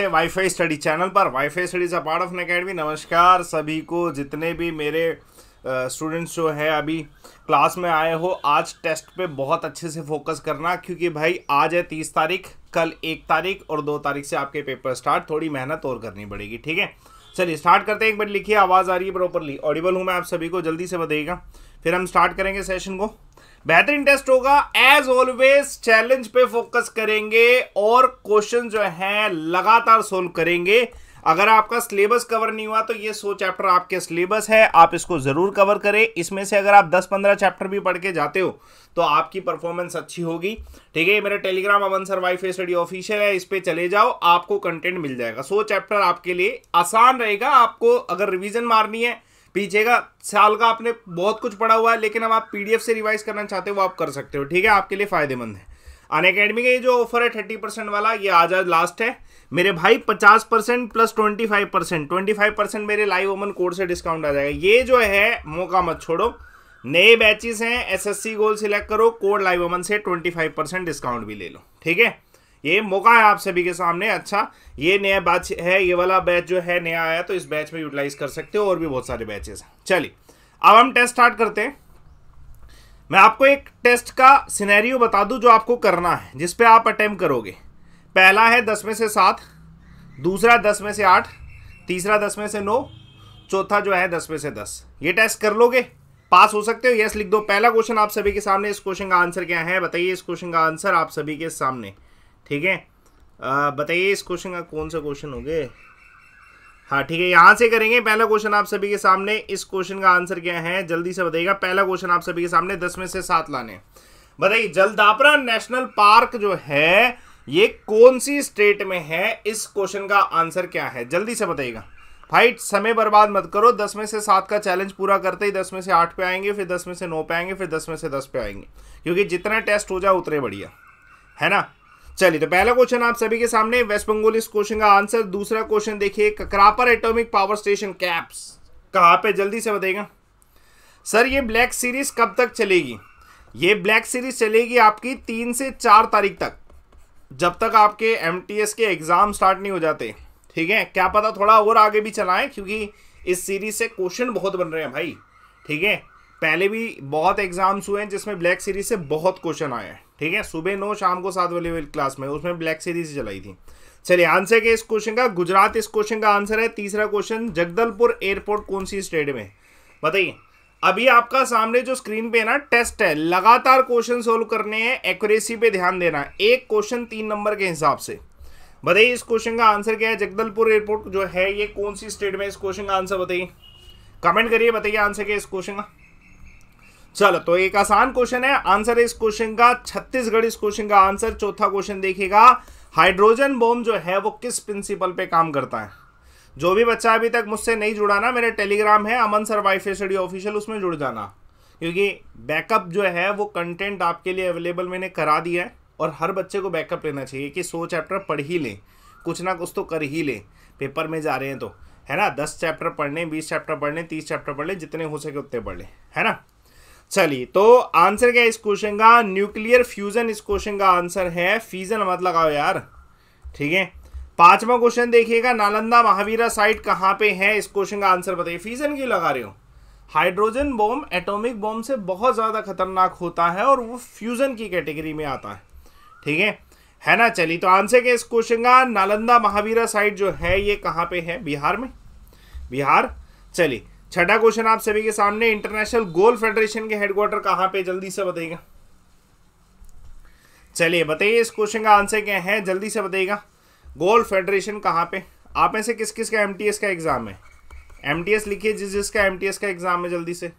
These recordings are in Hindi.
वाईफाई स्टडी चैनल पर Wifi Studies a part of academy नमस्कार सभी को जितने भी मेरे स्टूडेंट्स जो है अभी क्लास में आए हो आज टेस्ट पे बहुत अच्छे से फोकस करना क्योंकि भाई आज है तीस तारीख कल एक तारीख और दो तारीख से आपके पेपर स्टार्ट थोड़ी मेहनत और करनी पड़ेगी ठीक है चलिए स्टार्ट करते हैं एक बार लिखिए आवाज़ आ रही है प्रॉपरली ऑडिबल हूँ मैं आप सभी को जल्दी से बताइएगा फिर हम स्टार्ट करेंगे सेशन को बेहतरीन टेस्ट होगा एज ऑलवेज चैलेंज पे फोकस करेंगे और क्वेश्चन जो है लगातार सोल्व करेंगे अगर आपका सिलेबस कवर नहीं हुआ तो ये सो चैप्टर आपके सिलेबस है आप इसको जरूर कवर करें इसमें से अगर आप 10-15 चैप्टर भी पढ़ के जाते हो तो आपकी परफॉर्मेंस अच्छी होगी ठीक है मेरा Telegram Aman sir wifi study official है इस पर चले जाओ आपको कंटेंट मिल जाएगा सो चैप्टर आपके लिए आसान रहेगा आपको अगर रिविजन मारनी है पीछे का साल का आपने बहुत कुछ पढ़ा हुआ है लेकिन अब आप पीडीएफ से रिवाइज करना चाहते हो वो आप कर सकते हो ठीक है आपके लिए फ़ायदेमंद है अन अकेडमी का ये जो ऑफर है थर्टी परसेंट वाला ये आज आज लास्ट है मेरे भाई पचास percent plus twenty five percent twenty five percent मेरे लाइव ओमन कोड से डिस्काउंट आ जाएगा ये जो है मौका मत छोड़ो नए बैचेस हैं एसएससी गोल सिलेक्ट करो कोड लाइव ओमन से ट्वेंटी फाइव परसेंट डिस्काउंट भी ले लो ठीक है ये मौका है आप सभी के सामने अच्छा ये नया बैच है ये वाला बैच जो है नया आया तो इस बैच में यूटिलाइज कर सकते हो और भी बहुत सारे बैचेस हैं चलिए अब हम टेस्ट स्टार्ट करते हैं मैं आपको एक टेस्ट का सिनेरियो बता दूं जो आपको करना है जिस पे आप अटैम्प करोगे पहला है दस में से सात दूसरा दस में से आठ तीसरा दस में से नौ चौथा जो है दस में से दस ये टेस्ट कर लोगे पास हो सकते हो यस लिख दो पहला क्वेश्चन आप सभी के सामने इस क्वेश्चन का आंसर क्या है बताइए इस क्वेश्चन का आंसर आप सभी के सामने ठीक है बताइए इस क्वेश्चन का कौन सा क्वेश्चन हो गए हाँ ठीक है यहाँ से करेंगे पहला क्वेश्चन आप सभी के सामने इस क्वेश्चन का आंसर क्या है जल्दी से बताइएगा पहला क्वेश्चन आप सभी के सामने दस में से सात लाने बताइए जलदापरा नेशनल पार्क जो है ये कौन सी स्टेट में है इस क्वेश्चन का आंसर क्या है जल्दी से बताइएगा फाइट समय बर्बाद मत करो दस में से सात का चैलेंज पूरा करते ही दस में से आठ पे आएंगे फिर दस में से नौ पे आएंगे फिर दस में से दस पे आएंगे क्योंकि जितना टेस्ट हो जाए उतने बढ़िया है ना चलिए तो पहला क्वेश्चन आप सभी के सामने वेस्ट बंगाल इस क्वेश्चन का आंसर दूसरा क्वेश्चन देखिए ककरापर एटॉमिक पावर स्टेशन कैप्स कहाँ पे जल्दी से बताइएगा सर ये ब्लैक सीरीज कब तक चलेगी ये ब्लैक सीरीज चलेगी आपकी तीन से चार तारीख तक जब तक आपके एम के एग्ज़ाम स्टार्ट नहीं हो जाते ठीक है क्या पता थोड़ा और आगे भी चलाएं क्योंकि इस सीरीज से क्वेश्चन बहुत बन रहे हैं भाई ठीक है पहले भी बहुत एग्ज़ाम्स हुए हैं जिसमें ब्लैक सीरीज से बहुत क्वेश्चन आए हैं ठीक है सुबह नौ शाम को सात वाली क्लास में उसमें ब्लैक सीरीज चलाई थी चलिए आंसर के इस क्वेश्चन का गुजरात इस क्वेश्चन का आंसर है तीसरा क्वेश्चन जगदलपुर एयरपोर्ट कौन सी स्टेट में बताइए अभी आपका सामने जो स्क्रीन पे है ना टेस्ट है लगातार क्वेश्चन सोल्व करने हैं एक्यूरेसी पे ध्यान देना एक क्वेश्चन तीन नंबर के हिसाब से बताइए इस क्वेश्चन का आंसर क्या है जगदलपुर एयरपोर्ट जो है ये कौन सी स्टेट में इस क्वेश्चन का आंसर बताइए कमेंट करिए बताइए आंसर क्या इस क्वेश्चन का चलो तो एक आसान क्वेश्चन है आंसर है इस क्वेश्चन का छत्तीसगढ़ इस क्वेश्चन का आंसर चौथा क्वेश्चन देखिएगा हाइड्रोजन बॉम्ब जो है वो किस प्रिंसिपल पे काम करता है जो भी बच्चा अभी तक मुझसे नहीं जुड़ा ना मेरे टेलीग्राम है Aman sir Wifi Study official उसमें जुड़ जाना क्योंकि बैकअप जो है वो कंटेंट आपके लिए अवेलेबल मैंने करा दिया है और हर बच्चे को बैकअप लेना चाहिए कि सो चैप्टर पढ़ ही लें कुछ ना कुछ तो कर ही लें पेपर में जा रहे हैं तो है ना दस चैप्टर पढ़ने बीस चैप्टर पढ़ने तीस चैप्टर पढ़ लें जितने हो सके उतने पढ़ लें है ना चलिए तो आंसर क्या है इस क्वेश्चन का न्यूक्लियर फ्यूजन इस क्वेश्चन का आंसर है फ्यूजन मत लगाओ यार ठीक है पांचवा क्वेश्चन देखिएगा नालंदा महावीरा साइट कहाँ पे है इस क्वेश्चन का आंसर बताइए फ्यूजन क्यों लगा रहे हो हाइड्रोजन बॉम्ब एटॉमिक बॉम्ब से बहुत ज़्यादा खतरनाक होता है और वो फ्यूजन की कैटेगरी में आता है ठीक है है ना चलिए तो आंसर क्या इस क्वेश्चन का नालंदा महावीरा साइट जो है ये कहाँ पे है बिहार में बिहार चलिए छठा क्वेश्चन आप सभी के सामने इंटरनेशनल गोल्फ फेडरेशन के हेडक्वार्टर कहां पे जल्दी से बताइएगा चलिए बताइए इस क्वेश्चन का आंसर क्या है जल्दी से बताइएगा गोल्फ फेडरेशन कहां पे आप में से किस किस का एम का एग्जाम है एमटीएस लिखिए जिस जिसका एमटीएस का एग्जाम है जल्दी से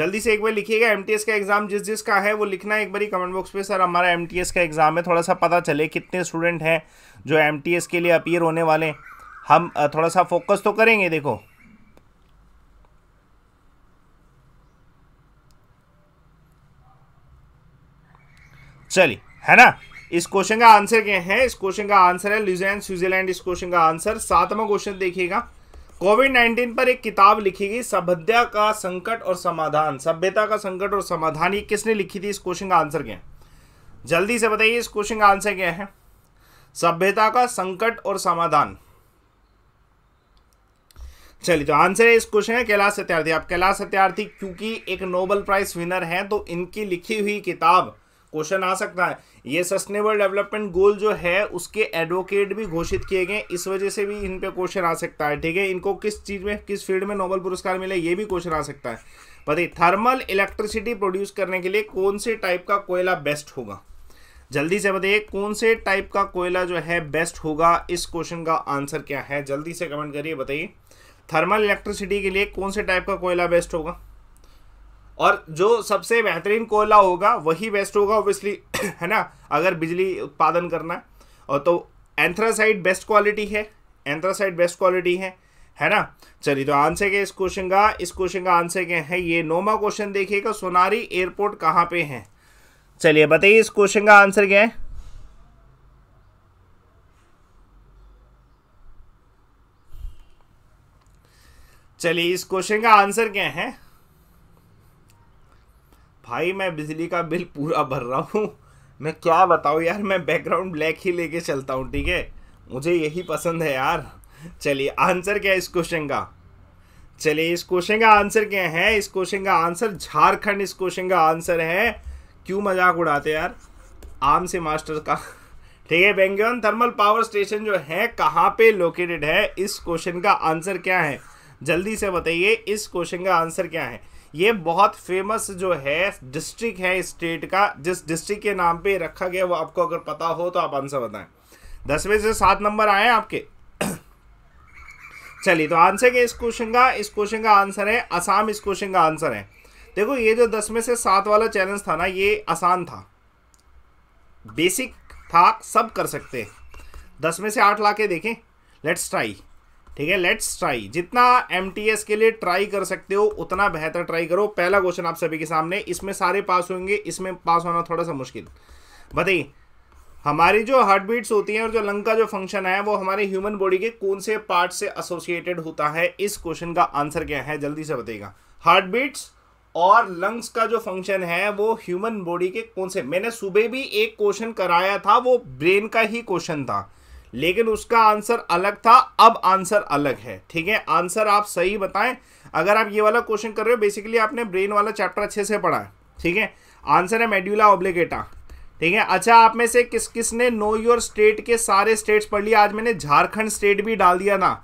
जल्दी से एक बार लिखिएगा एम का एग्जाम जिस जिस का है वो लिखना एक बारी कमेंट बॉक्स पे सर हमारा एम का एग्जाम है थोड़ा सा पता चले कितने स्टूडेंट हैं जो एम के लिए अपीयर होने वाले हैं हम थोड़ा सा फोकस तो करेंगे देखो चलिए है ना इस क्वेश्चन का आंसर क्या है इस क्वेश्चन का आंसर है लुजैन स्विट्जरलैंड इस क्वेश्चन का आंसर सातवां क्वेश्चन देखिएगा कोविड नाइनटीन पर एक किताब लिखी गई सभ्यता का संकट और समाधान सभ्यता का संकट और समाधान ये किसने लिखी थी इस क्वेश्चन का आंसर क्या है जल्दी से बताइए इस क्वेश्चन का आंसर क्या है सभ्यता का संकट और समाधान चलिए तो आंसर है इस क्वेश्चन है कैलाश सत्यार्थी आप कैलाश सत्यार्थी क्योंकि एक नोबल प्राइज विनर हैं तो इनकी लिखी हुई किताब क्वेश्चन आ सकता है ये सस्टेनेबल डेवलपमेंट गोल जो है उसके एडवोकेट भी घोषित किए गए इस वजह से भी इन पे क्वेश्चन आ सकता है ठीक है इनको किस चीज़ में किस फील्ड में नोबल पुरस्कार मिले ये भी क्वेश्चन आ सकता है बताइए थर्मल इलेक्ट्रिसिटी प्रोड्यूस करने के लिए कौन से टाइप का कोयला बेस्ट होगा जल्दी से बताइए कौन से टाइप का कोयला जो है बेस्ट होगा इस क्वेश्चन का आंसर क्या है जल्दी से कमेंट करिए बताइए थर्मल इलेक्ट्रिसिटी के लिए कौन से टाइप का कोयला बेस्ट होगा और जो सबसे बेहतरीन कोयला होगा वही बेस्ट होगा ऑब्वियसली है ना अगर बिजली उत्पादन करना है और तो एंथ्रासाइड बेस्ट क्वालिटी है एंथ्रासाइड बेस्ट क्वालिटी है है ना चलिए तो आंसर क्या इस क्वेश्चन का इस क्वेश्चन का आंसर क्या है ये नोमा क्वेश्चन देखिएगा सोनारी एयरपोर्ट कहाँ पे है चलिए बताइए इस क्वेश्चन का आंसर क्या है चलिए इस क्वेश्चन का आंसर क्या है भाई मैं बिजली का बिल पूरा भर रहा हूँ मैं क्या बताऊँ यार मैं बैकग्राउंड ब्लैक ही लेके चलता हूँ ठीक है मुझे यही पसंद है यार चलिए आंसर क्या है इस क्वेश्चन का चलिए इस क्वेश्चन का आंसर क्या है इस क्वेश्चन का आंसर झारखंड इस क्वेश्चन का आंसर है क्यों मजाक उड़ाते यार आम से मास्टर का ठीक है बेंगन थर्मल पावर स्टेशन जो है कहाँ पे लोकेटेड है इस क्वेश्चन का आंसर क्या है जल्दी से बताइए इस क्वेश्चन का आंसर क्या है ये बहुत फेमस जो है डिस्ट्रिक्ट है स्टेट का जिस डिस्ट्रिक्ट के नाम पे रखा गया वो आपको अगर पता हो तो आप आंसर बताएं दसवें से सात नंबर आए आपके चलिए तो आंसर क्या इस क्वेश्चन का इस क्वेश्चन का आंसर है असम इस क्वेश्चन का आंसर है देखो ये जो दसवें से सात वाला चैलेंज था ना ये आसान था बेसिक था सब कर सकते हैं दसवें से आठ ला के देखें लेट्स ट्राई ठीक है लेट्स ट्राई जितना एम के लिए ट्राई कर सकते हो उतना बेहतर ट्राई करो पहला क्वेश्चन आप सभी के सामने इसमें सारे पास होंगे इसमें पास होना थोड़ा सा मुश्किल बताइए हमारी जो हार्ट बीट्स होती हैं और जो लंग का जो फंक्शन है वो हमारे ह्यूमन बॉडी के कौन से पार्ट से एसोसिएटेड होता है इस क्वेश्चन का आंसर क्या है जल्दी से बताइएगा हार्ट बीट्स और लंग्स का जो फंक्शन है वो ह्यूमन बॉडी के कौन से मैंने सुबह भी एक क्वेश्चन कराया था वो ब्रेन का ही क्वेश्चन था लेकिन उसका आंसर अलग था अब आंसर अलग है ठीक है आंसर आप सही बताएं अगर आप ये वाला क्वेश्चन कर रहे हो बेसिकली आपने ब्रेन वाला चैप्टर अच्छे से पढ़ा है ठीक है आंसर है मेड्यूला ऑब्लिगेटा ठीक है अच्छा आप में से किस किस ने नो योर स्टेट के सारे स्टेट्स पढ़ लिया आज मैंने झारखंड स्टेट भी डाल दिया ना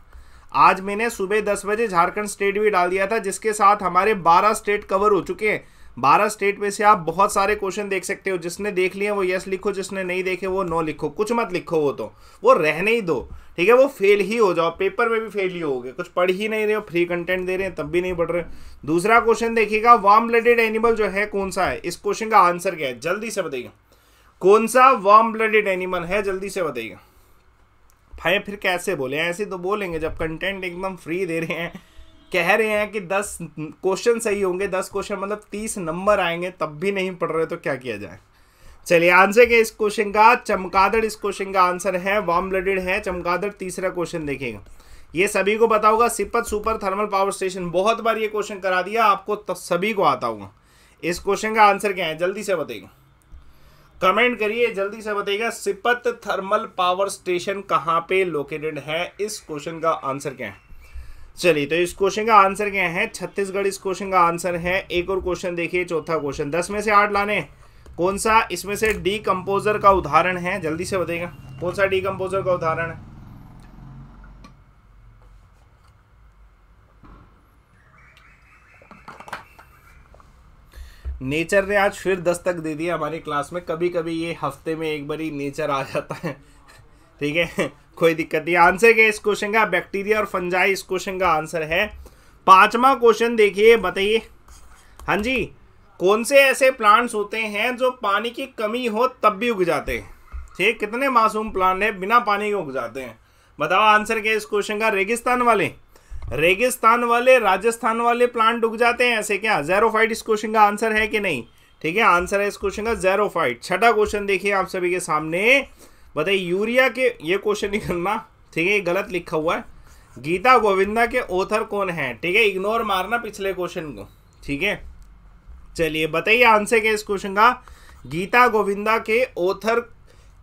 आज मैंने सुबह दस बजे झारखंड स्टेट भी डाल दिया था जिसके साथ हमारे बारह स्टेट कवर हो चुके हैं बारह स्टेट में से आप बहुत सारे क्वेश्चन देख सकते हो जिसने देख लिए वो यस लिखो जिसने नहीं देखे वो नो लिखो कुछ मत लिखो वो तो वो रहने ही दो ठीक है वो फेल ही हो जाओ पेपर में भी फेल ही गए कुछ पढ़ ही नहीं रहे हो फ्री कंटेंट दे रहे हैं तब भी नहीं पढ़ रहे दूसरा क्वेश्चन देखिएगा वार्म ब्लडेड एनिमल जो है कौन सा है इस क्वेश्चन का आंसर क्या है जल्दी से बताइए कौन सा वार्म ब्लडेड एनिमल है जल्दी से बताइए भाई फिर कैसे बोले ऐसे तो बोलेंगे जब कंटेंट एकदम फ्री दे रहे हैं कह रहे हैं कि दस क्वेश्चन सही होंगे दस क्वेश्चन मतलब तीस नंबर आएंगे तब भी नहीं पढ़ रहे तो क्या किया जाए चलिए आंसर के इस क्वेश्चन का चमकादड़ इस क्वेश्चन का आंसर है वार्म ब्लडेड है चमकादड़ तीसरा क्वेश्चन देखेगा ये सभी को पता होगा Sipat super thermal power station बहुत बार ये क्वेश्चन करा दिया आपको तो सभी को आता होगा इस क्वेश्चन का आंसर क्या है जल्दी से बताइएगा कमेंट करिए जल्दी से बताइएगा सिपत थर्मल पावर स्टेशन कहाँ पे लोकेटेड है इस क्वेश्चन का आंसर क्या है चलिए तो इस क्वेश्चन का आंसर क्या है छत्तीसगढ़ इस क्वेश्चन का आंसर है एक और क्वेश्चन देखिए चौथा क्वेश्चन दस में से आठ लाने कौन सा इसमें से डी कंपोजर का उदाहरण है जल्दी से बताइएगा कौन सा डी कंपोजर का उदाहरण है नेचर ने आज फिर दस्तक दे दिया हमारी क्लास में कभी कभी ये हफ्ते में एक बारी नेचर आ जाता है ठीक है कोई दिक्कत नहीं आंसर क्या इस क्वेश्चन का बैक्टीरिया और फंजाई इस क्वेश्चन का आंसर है पांचवा क्वेश्चन देखिए बताइए हाँ जी कौन से ऐसे प्लांट्स होते हैं जो पानी की कमी हो तब भी उग जाते हैं ठीक कितने मासूम प्लांट है बिना पानी के उग जाते हैं बताओ आंसर क्या इस क्वेश्चन का रेगिस्तान वाले रेगिस्तान वाले राजस्थान वाले प्लांट उग जाते हैं ऐसे क्या जेरो इस क्वेश्चन का आंसर है कि नहीं ठीक है आंसर है इस क्वेश्चन का जेरो छठा क्वेश्चन देखिए आप सभी के सामने बताइए यूरिया के ये क्वेश्चन नहीं करना ठीक है ये गलत लिखा हुआ है गीता गोविंदा के ऑथर कौन है ठीक है इग्नोर मारना पिछले क्वेश्चन को ठीक है चलिए बताइए आंसर क्या इस क्वेश्चन का गीता गोविंदा के ऑथर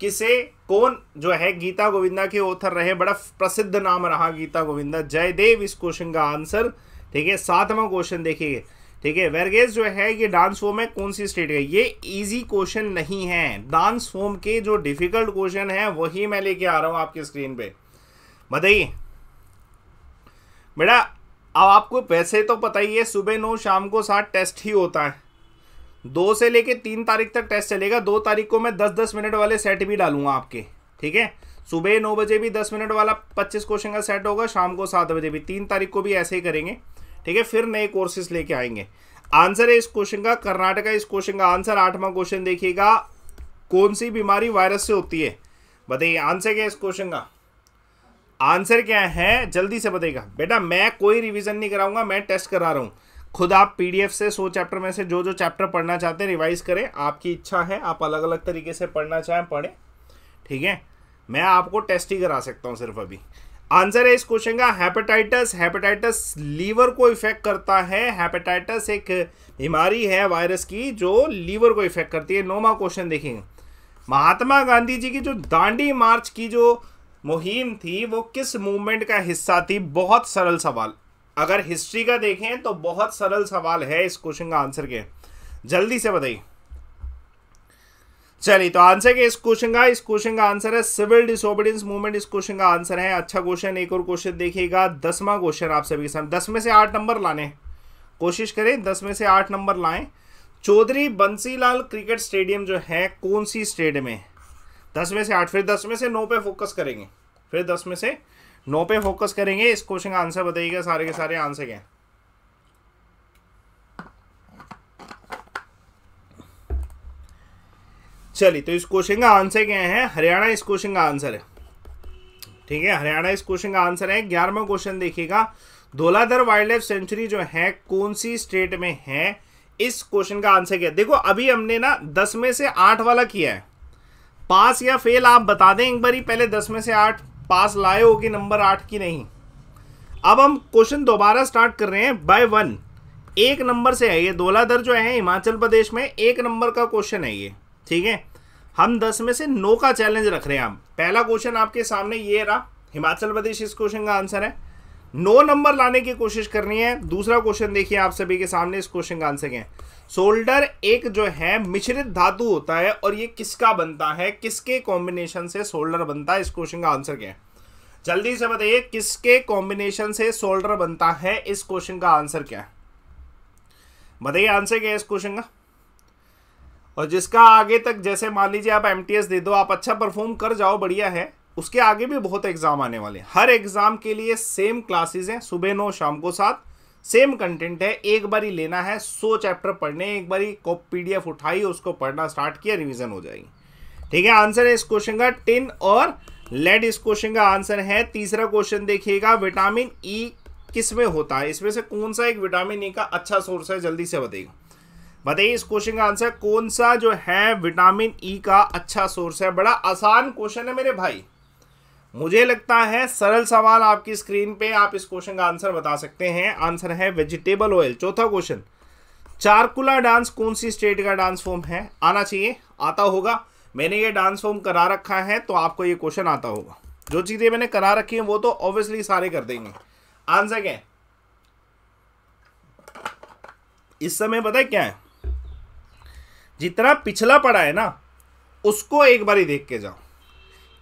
किसे कौन जो है गीता गोविंदा के ऑथर रहे बड़ा प्रसिद्ध नाम रहा गीता गोविंदा जयदेव इस क्वेश्चन का आंसर ठीक है सातवां क्वेश्चन देखिए ठीक है वेरगेज जो है ये डांस फॉर्म है कौन सी स्टेट का ये इजी क्वेश्चन नहीं है डांस फॉर्म के जो डिफिकल्ट क्वेश्चन है वही मैं लेके आ रहा हूं आपके स्क्रीन पे बताइए बेटा अब आपको वैसे तो पता ही है सुबह नौ शाम को सात टेस्ट ही होता है दो से लेके तीन तारीख तक टेस्ट चलेगा दो तारीख को मैं दस दस मिनट वाले सेट भी डालूंगा आपके ठीक है सुबह नौ बजे भी दस मिनट वाला पच्चीस क्वेश्चन का सेट होगा शाम को सात बजे भी तीन तारीख को भी ऐसे ही करेंगे ठीक है फिर नए कोर्सेज लेके आएंगे आंसर है इस क्वेश्चन का कर्नाटक इस क्वेश्चन का आंसर आठवां क्वेश्चन देखिएगा कौन सी बीमारी वायरस से होती है बताइए आंसर क्या है इस क्वेश्चन का आंसर क्या है जल्दी से बताइएगा बेटा मैं कोई रिवीजन नहीं कराऊंगा मैं टेस्ट करा रहा हूं खुद आप पीडीएफ से सो चैप्टर में से जो जो चैप्टर पढ़ना चाहते हैं रिवाइज करें आपकी इच्छा है आप अलग अलग तरीके से पढ़ना चाहें पढ़ें ठीक है मैं आपको टेस्ट ही करा सकता हूँ सिर्फ अभी आंसर है इस क्वेश्चन का हेपेटाइटस हेपेटाइटस लीवर को इफेक्ट करता है हेपेटाइटस एक बीमारी है वायरस की जो लीवर को इफेक्ट करती है नोमा क्वेश्चन देखेंगे महात्मा गांधी जी की जो दांडी मार्च की जो मुहिम थी वो किस मूवमेंट का हिस्सा थी बहुत सरल सवाल अगर हिस्ट्री का देखें तो बहुत सरल सवाल है इस क्वेश्चन का आंसर के जल्दी से बताइए चलिए तो आंसर क्या इस क्वेश्चन का इस क्वेश्चन का आंसर है सिविल डिसोबिडेंस मूवमेंट इस क्वेश्चन का आंसर है अच्छा क्वेश्चन एक और क्वेश्चन देखिएगा दसवा क्वेश्चन आप सभी के सामने दस में से आठ नंबर लाने कोशिश करें दस में से आठ नंबर लाएं चौधरी बंसीलाल क्रिकेट स्टेडियम जो है कौन सी स्टेट में दस में से आठ फिर दस में से नौ पे फोकस करेंगे फिर दस में से नौ पे फोकस करेंगे इस क्वेश्चन का आंसर बताइएगा सारे के सारे आंसर क्या चलिए तो इस क्वेश्चन का आंसर क्या है हरियाणा इस क्वेश्चन का आंसर है ठीक है हरियाणा इस क्वेश्चन का आंसर है ग्यारहवा क्वेश्चन देखिएगा धोलाधर वाइल्ड लाइफ सेंचुरी जो है कौन सी स्टेट में है इस क्वेश्चन का आंसर क्या देखो अभी हमने ना दस में से आठ वाला किया है पास या फेल आप बता दें एक बार ही पहले दस में से आठ पास लाए हो नंबर आठ की नहीं अब हम क्वेश्चन दोबारा स्टार्ट कर रहे हैं बाय वन एक नंबर से है ये धोलाधर जो है हिमाचल प्रदेश में एक नंबर का क्वेश्चन है ये ठीक है हम दस में से नौ का चैलेंज रख रहे हैं हम पहला क्वेश्चन आपके सामने ये रहा हिमाचल प्रदेश इस क्वेश्चन का आंसर है नौ नंबर लाने की कोशिश करनी है दूसरा क्वेश्चन देखिए आप सभी के सामने इस क्वेश्चन का आंसर क्या है सोल्डर एक जो है मिश्रित धातु होता है और ये किसका बनता है किसके कॉम्बिनेशन से सोल्डर बनता है इस क्वेश्चन का आंसर क्या है जल्दी से बताइए किसके कॉम्बिनेशन से सोल्डर बनता है इस क्वेश्चन का आंसर क्या है बताइए आंसर क्या है इस क्वेश्चन का और जिसका आगे तक जैसे मान लीजिए आप एम दे दो आप अच्छा परफॉर्म कर जाओ बढ़िया है उसके आगे भी बहुत एग्जाम आने वाले हैं हर एग्जाम के लिए सेम क्लासेस हैं सुबह नौ शाम को सात सेम कंटेंट है एक बार ही लेना है सो चैप्टर पढ़ने एक बार ही पीडीएफ उठाई उसको पढ़ना स्टार्ट किया रिवीजन हो जाएगी ठीक है आंसर है इस क्वेश्चन का टिन और लेड इस क्वेश्चन का आंसर है तीसरा क्वेश्चन देखिएगा विटामिन ई e किस में होता है इसमें से कौन सा एक विटामिन ई e का अच्छा सोर्स है जल्दी से बताइएगा बताइए इस क्वेश्चन का आंसर कौन सा जो है विटामिन ई e का अच्छा सोर्स है बड़ा आसान क्वेश्चन है मेरे भाई मुझे लगता है सरल सवाल आपकी स्क्रीन पे आप इस क्वेश्चन का आंसर बता सकते हैं आंसर है वेजिटेबल ऑयल चौथा क्वेश्चन चारकुला डांस कौन सी स्टेट का डांस फॉर्म है आना चाहिए आता होगा मैंने ये डांस फॉर्म करा रखा है तो आपको ये क्वेश्चन आता होगा जो चीज़ें मैंने करा रखी हैं वो तो ऑब्वियसली सारे कर देंगे आंसर क्या है इस समय पता है क्या है जितना पिछला पड़ा है ना उसको एक बारी देख के जाओ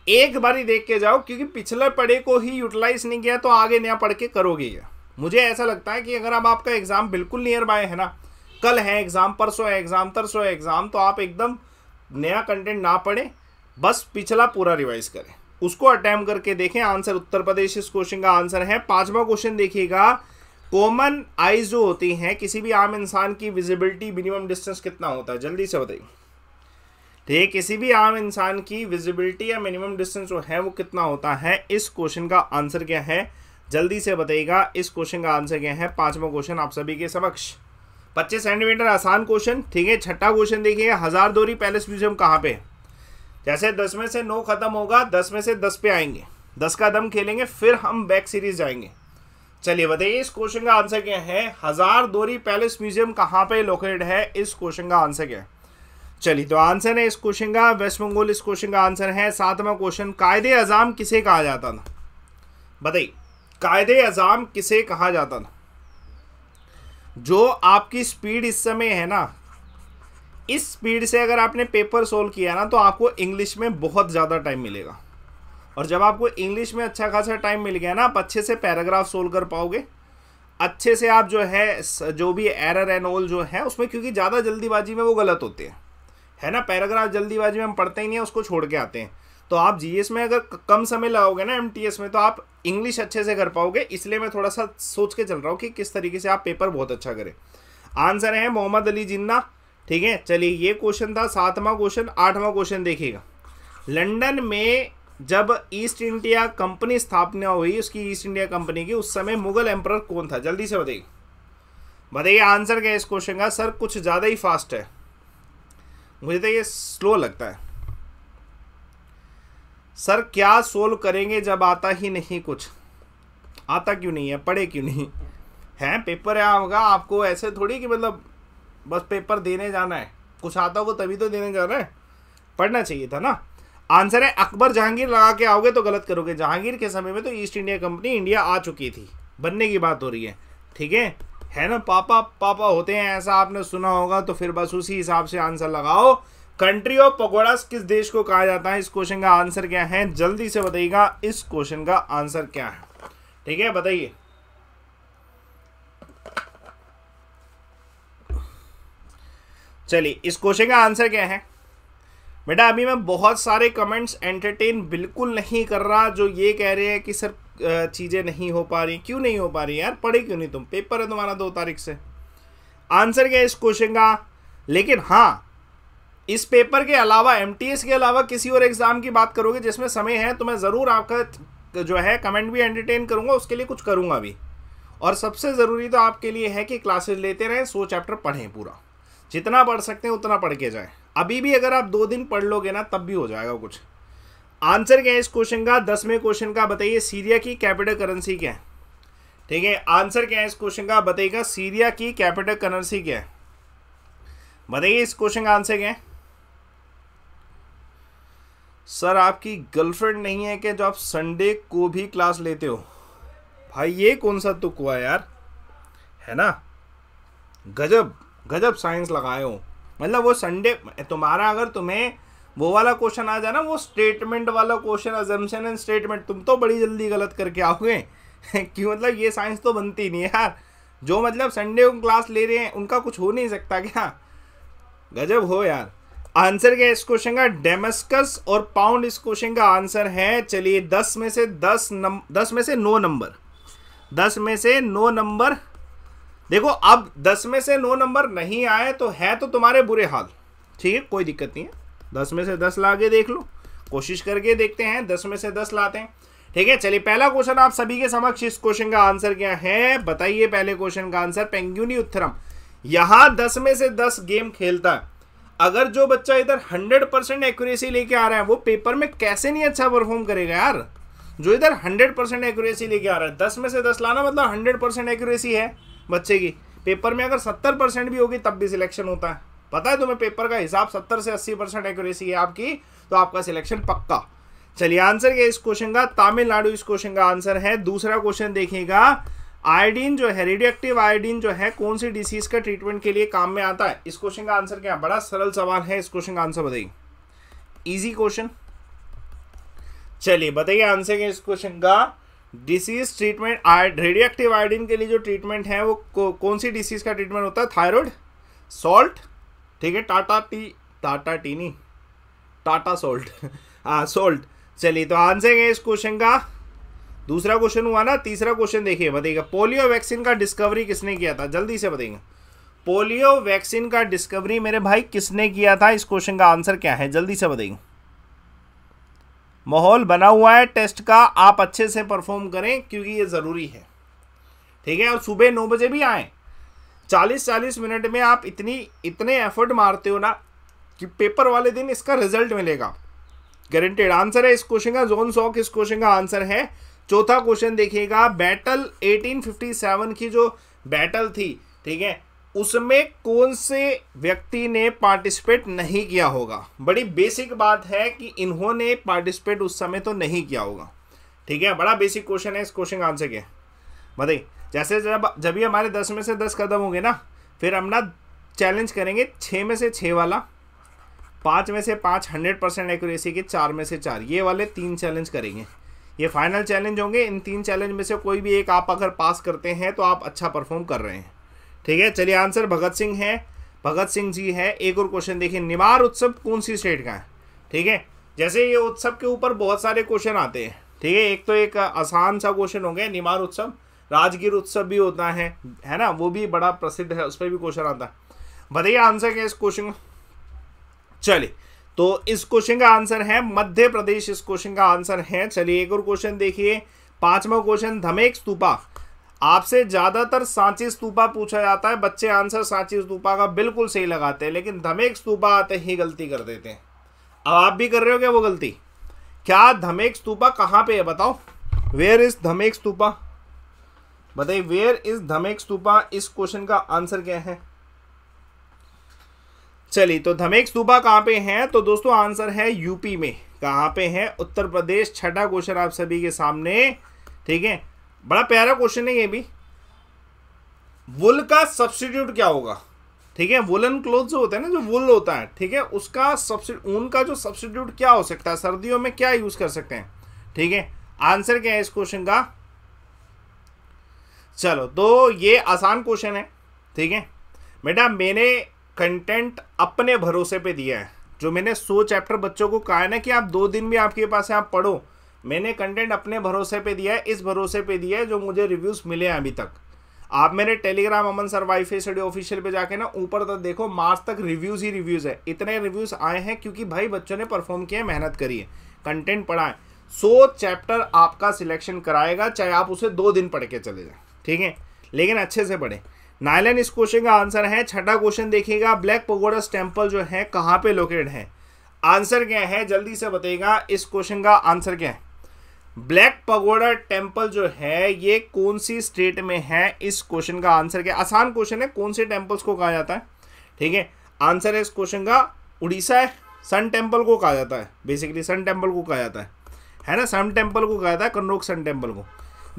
एक बारी देख के जाओ क्योंकि पिछले पड़े को ही यूटिलाइज नहीं किया तो आगे नया पढ़ के करोगे ये मुझे ऐसा लगता है कि अगर अब आपका एग्ज़ाम बिल्कुल नियर बाय है ना कल है एग्ज़ाम परसों है एग्ज़ाम तरसों है एग्ज़ाम तो आप एकदम नया कंटेंट ना पढ़े बस पिछला पूरा रिवाइज करें उसको अटैम्प करके देखें आंसर उत्तर प्रदेश इस क्वेश्चन का आंसर है पांचवा क्वेश्चन देखिएगा कॉमन आइज जो होती हैं किसी भी आम इंसान की विजिबिलिटी मिनिमम डिस्टेंस कितना होता है जल्दी से बताइए ठीक किसी भी आम इंसान की विजिबिलिटी या मिनिमम डिस्टेंस जो है वो कितना होता है इस क्वेश्चन का आंसर क्या है जल्दी से बताइएगा इस क्वेश्चन का आंसर क्या है पांचवा क्वेश्चन आप सभी के समक्ष पच्चीस सेंटीमीटर आसान क्वेश्चन ठीक है छठा क्वेश्चन देखिए हजार दोरी पैलेस म्यूजियम कहाँ पे जैसे दस में से नौ खत्म होगा दस में से दस पे आएंगे दस का दम खेलेंगे फिर हम बैक सीरीज जाएंगे चलिए बताइए इस क्वेश्चन का आंसर क्या है हजार दोरी पैलेस म्यूजियम कहाँ पे लोकेटेड है इस क्वेश्चन का आंसर क्या है चलिए तो आंसर है इस क्वेश्चन का वेस्ट बंगाल इस क्वेश्चन का आंसर है सातवा क्वेश्चन कायदे अजाम किसे कहा जाता था बताइए कायदे अजाम किसे कहा जाता था जो आपकी स्पीड इस समय है ना इस स्पीड से अगर आपने पेपर सोल्व किया ना तो आपको इंग्लिश में बहुत ज़्यादा टाइम मिलेगा और जब आपको इंग्लिश में अच्छा खासा टाइम मिल गया ना आप अच्छे से पैराग्राफ सोल्व कर पाओगे अच्छे से आप जो है जो भी एरर एंड ऑल जो है उसमें क्योंकि ज़्यादा जल्दीबाजी में वो गलत होते हैं है ना पैराग्राफ जल्दीबाजी में हम पढ़ते ही नहीं है उसको छोड़ के आते हैं तो आप जी में अगर कम समय लगाओगे ना एम में तो आप इंग्लिश अच्छे से कर पाओगे इसलिए मैं थोड़ा सा सोच के चल रहा हूँ कि किस तरीके से आप पेपर बहुत अच्छा करें आंसर है मोहम्मद अली जिन्ना ठीक है चलिए ये क्वेश्चन था सातवां क्वेश्चन आठवां क्वेश्चन देखिएगा लंदन में जब ईस्ट इंडिया कंपनी स्थापना हुई उसकी ईस्ट इंडिया कंपनी की उस समय मुगल एम्पर कौन था जल्दी से बताइए बताइए आंसर क्या है इस क्वेश्चन का सर कुछ ज़्यादा ही फास्ट है मुझे तो ये स्लो लगता है सर क्या सोल्व करेंगे जब आता ही नहीं कुछ आता क्यों नहीं है पढ़े क्यों नहीं है पेपर आया होगा आपको ऐसे थोड़ी कि मतलब बस पेपर देने जाना है कुछ आता होगा तभी तो देने जाना है पढ़ना चाहिए था ना आंसर है अकबर जहांगीर लगा के आओगे तो गलत करोगे जहांगीर के समय में तो ईस्ट इंडिया कंपनी इंडिया आ चुकी थी बनने की बात हो रही है ठीक है है ना पापा पापा होते हैं ऐसा आपने सुना होगा तो फिर बस उसी हिसाब से आंसर लगाओ कंट्री ऑफ पकोड़ा किस देश को कहा जाता है इस क्वेश्चन का आंसर क्या है जल्दी से बताइएगा इस क्वेश्चन का आंसर क्या है ठीक है बताइए चलिए इस क्वेश्चन का आंसर क्या है बेटा अभी मैं बहुत सारे कमेंट्स एंटरटेन बिल्कुल नहीं कर रहा जो ये कह रहे हैं कि सर चीज़ें नहीं हो पा रही क्यों नहीं हो पा रही यार पढ़े क्यों नहीं तुम पेपर है तुम्हारा दो तारीख से आंसर क्या है इस क्वेश्चन का लेकिन हाँ इस पेपर के अलावा एम के अलावा किसी और एग्ज़ाम की बात करोगे जिसमें समय है तो मैं ज़रूर आपका जो है कमेंट भी एंटरटेन करूँगा उसके लिए कुछ करूँगा भी और सबसे ज़रूरी तो आपके लिए है कि क्लासेस लेते रहें सो चैप्टर पढ़ें पूरा जितना पढ़ सकते हैं उतना पढ़ के जाएँ अभी भी अगर आप दो दिन पढ़ लोगे ना तब भी हो जाएगा कुछ आंसर क्या है इस क्वेश्चन का दसवें क्वेश्चन का बताइए सीरिया की कैपिटल करेंसी क्या है ठीक है आंसर क्या है इस क्वेश्चन का बताइएगा सीरिया की कैपिटल करेंसी क्या है बताइए इस क्वेश्चन का आंसर क्या है सर आपकी गर्लफ्रेंड नहीं है क्या जो आप संडे को भी क्लास लेते हो भाई ये कौन सा तुक हुआ यार है ना गजब गजब साइंस लगाए हो मतलब वो संडे तुम्हारा अगर तुम्हें वो वाला क्वेश्चन आ जाए ना वो स्टेटमेंट वाला क्वेश्चन अजम्पन एंड स्टेटमेंट तुम तो बड़ी जल्दी गलत करके आओगे क्यों मतलब ये साइंस तो बनती नहीं यार जो मतलब संडे को क्लास ले रहे हैं उनका कुछ हो नहीं सकता क्या गजब हो यार आंसर क्या इस क्वेश्चन का डेमस्कस और पाउंड इस क्वेश्चन का आंसर है चलिए दस में से दस नम दस में से नौ नंबर दस में से नौ नंबर देखो अब दस में से नौ नंबर नहीं आए तो है तो तुम्हारे बुरे हाल ठीक है कोई दिक्कत नहीं है दस में से दस ला के देख लो कोशिश करके देखते हैं दस में से दस लाते हैं ठीक है चलिए पहला क्वेश्चन आप सभी के समक्ष इस क्वेश्चन का आंसर क्या है बताइए पहले क्वेश्चन का आंसर पेंगुनी उत्थरम यहां दस में से दस गेम खेलता है अगर जो बच्चा इधर हंड्रेड परसेंट एक्यूरेसी लेके आ रहा है वो पेपर में कैसे नहीं अच्छा परफॉर्म करेगा यार जो इधर हंड्रेड परसेंट एक्यूरेसी लेके आ रहा है दस में से दस लाना मतलब हंड्रेड परसेंट एक्यूरेसी है बच्चे की पेपर में अगर सत्तर परसेंट भी होगी तब भी सिलेक्शन होता है पता है तुम्हें पेपर का हिसाब सत्तर से अस्सी परसेंट एक्यूरेसी है आपकी तो आपका सिलेक्शन पक्का चलिए आंसर क्या इस क्वेश्चन का तमिलनाडु इस क्वेश्चन का आंसर है दूसरा क्वेश्चन देखिएगा आयोडीन जो है रेडियोएक्टिव आयोडीन जो है कौन सी डिसीज का ट्रीटमेंट के लिए काम में आता है इस क्वेश्चन का आंसर क्या बड़ा सरल सवाल है इस क्वेश्चन का आंसर बताइए इजी क्वेश्चन चलिए बताइए आंसर क्या इस क्वेश्चन का डिसीज ट्रीटमेंट रेडियक्टिव आयोडीन के लिए जो ट्रीटमेंट है वो कौन सी डिसीज का ट्रीटमेंट होता है थायरॉयड सॉल्ट ठीक है टाटा टी टाटा टी नहीं टाटा सॉल्ट हाँ सॉल्ट चलिए तो आंसर है इस क्वेश्चन का दूसरा क्वेश्चन हुआ ना तीसरा क्वेश्चन देखिए बताइएगा पोलियो वैक्सीन का डिस्कवरी किसने किया था जल्दी से बताइएगा पोलियो वैक्सीन का डिस्कवरी मेरे भाई किसने किया था इस क्वेश्चन का आंसर क्या है जल्दी से बताइएगा माहौल बना हुआ है टेस्ट का आप अच्छे से परफॉर्म करें क्योंकि ये ज़रूरी है ठीक है और सुबह नौ बजे भी आएँ चालीस चालीस मिनट में आप इतनी इतने एफर्ट मारते हो ना कि पेपर वाले दिन इसका रिजल्ट मिलेगा गारंटेड आंसर है इस क्वेश्चन का जोन सौ इस क्वेश्चन का आंसर है चौथा क्वेश्चन देखिएगा बैटल 1857 की जो बैटल थी ठीक है उसमें कौन से व्यक्ति ने पार्टिसिपेट नहीं किया होगा बड़ी बेसिक बात है कि इन्होंने पार्टिसिपेट उस समय तो नहीं किया होगा ठीक है बड़ा बेसिक क्वेश्चन है इस क्वेश्चन का आंसर क्या बताइए जैसे जब जब भी हमारे दस में से दस कदम होंगे ना फिर हम ना चैलेंज करेंगे छः में से छः वाला पाँच में से पाँच हंड्रेड परसेंट एक्यूरेसी के चार में से चार ये वाले तीन चैलेंज करेंगे ये फाइनल चैलेंज होंगे इन तीन चैलेंज में से कोई भी एक आप अगर पास करते हैं तो आप अच्छा परफॉर्म कर रहे हैं ठीक है चलिए आंसर भगत सिंह है भगत सिंह जी है एक और क्वेश्चन देखिए निवार उत्सव कौन सी स्टेट का है ठीक है जैसे ये उत्सव के ऊपर बहुत सारे क्वेश्चन आते हैं ठीक है एक तो एक आसान सा क्वेश्चन हो गया निवार उत्सव राजगीर उत्सव भी होता है है ना वो भी बड़ा प्रसिद्ध है उस पर भी क्वेश्चन आता है बताइए आंसर क्या इस क्वेश्चन का चलिए तो इस क्वेश्चन का आंसर है मध्य प्रदेश इस क्वेश्चन का आंसर है चलिए एक और क्वेश्चन देखिए पांचवा क्वेश्चन धमेक स्तूपा आपसे ज़्यादातर सांची स्तूपा पूछा जाता है बच्चे आंसर सांची स्तूपा का बिल्कुल सही लगाते हैं लेकिन धमेक स्तूपा आते ही गलती कर देते हैं अब आप भी कर रहे हो क्या वो गलती क्या धमेक स्तूपा कहाँ पे है बताओ वेयर इज धमेक स्तूपा बताइए वेयर इज धमेक स्तूपा इस क्वेश्चन का आंसर क्या है चलिए तो धमेक स्तूपा कहाँ पे है तो दोस्तों आंसर है यूपी में कहाँ पे है उत्तर प्रदेश छठा क्वेश्चन आप सभी के सामने ठीक है बड़ा प्यारा क्वेश्चन है ये भी वुल का सब्सटीट्यूट क्या होगा ठीक है वुलन क्लोथ जो होते हैं ना जो वुल होता है ठीक है उसका सब्सिट्यूट ऊन का जो सब्सटीट्यूट क्या हो सकता है सर्दियों में क्या यूज कर सकते हैं ठीक है आंसर क्या है इस क्वेश्चन का चलो तो ये आसान क्वेश्चन है ठीक है बेटा मैंने कंटेंट अपने भरोसे पे दिया है जो मैंने सो चैप्टर बच्चों को कहा है ना कि आप दो दिन भी आपके पास है आप पढ़ो मैंने कंटेंट अपने भरोसे पे दिया है इस भरोसे पे दिया है जो मुझे रिव्यूज़ मिले हैं अभी तक आप मेरे टेलीग्राम अमन सर फाई स्टडी ऑफिशियल पे जाके ना ऊपर तक देखो मार्च तक रिव्यूज़ ही रिव्यूज़ है इतने रिव्यूज़ आए हैं क्योंकि भाई बच्चों ने परफॉर्म किया है मेहनत करी है कंटेंट पढ़ा है सो चैप्टर आपका सिलेक्शन कराएगा चाहे आप उसे दो दिन पढ़ के चले जाए ठीक है लेकिन अच्छे से पढ़ें नायलैंड इस क्वेश्चन का आंसर है छठा क्वेश्चन देखिएगा ब्लैक पगोडस टेम्पल जो है कहाँ पे लोकेट है आंसर क्या है जल्दी से बताइएगा इस क्वेश्चन का आंसर क्या है ब्लैक पगोड़ा टेम्पल जो है ये कौन सी स्टेट में है इस क्वेश्चन का आंसर क्या आसान क्वेश्चन है कौन से टेम्पल्स को कहा जाता है ठीक है आंसर है इस क्वेश्चन का उड़ीसा है सन टेम्पल को कहा जाता है बेसिकली सन टेम्पल को कहा जाता है है ना सन टेम्पल को कहा जाता है कन्नौक सन टेम्पल को